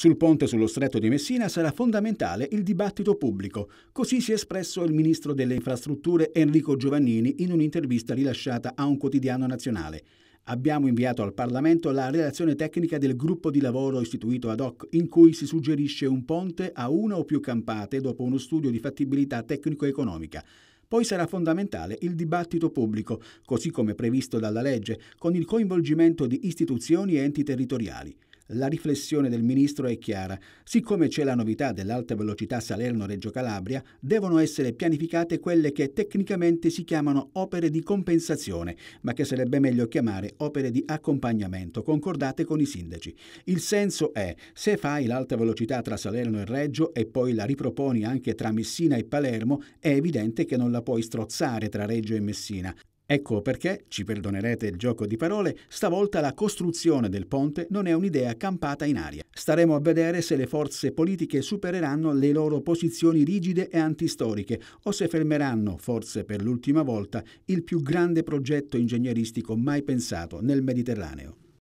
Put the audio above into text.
Sul ponte sullo stretto di Messina sarà fondamentale il dibattito pubblico, così si è espresso il ministro delle infrastrutture Enrico Giovannini in un'intervista rilasciata a un quotidiano nazionale. Abbiamo inviato al Parlamento la relazione tecnica del gruppo di lavoro istituito ad hoc in cui si suggerisce un ponte a una o più campate dopo uno studio di fattibilità tecnico-economica. Poi sarà fondamentale il dibattito pubblico, così come previsto dalla legge, con il coinvolgimento di istituzioni e enti territoriali. La riflessione del ministro è chiara. Siccome c'è la novità dell'alta velocità Salerno-Reggio Calabria, devono essere pianificate quelle che tecnicamente si chiamano opere di compensazione, ma che sarebbe meglio chiamare opere di accompagnamento, concordate con i sindaci. Il senso è, se fai l'alta velocità tra Salerno e Reggio e poi la riproponi anche tra Messina e Palermo, è evidente che non la puoi strozzare tra Reggio e Messina. Ecco perché, ci perdonerete il gioco di parole, stavolta la costruzione del ponte non è un'idea campata in aria. Staremo a vedere se le forze politiche supereranno le loro posizioni rigide e antistoriche o se fermeranno, forse per l'ultima volta, il più grande progetto ingegneristico mai pensato nel Mediterraneo.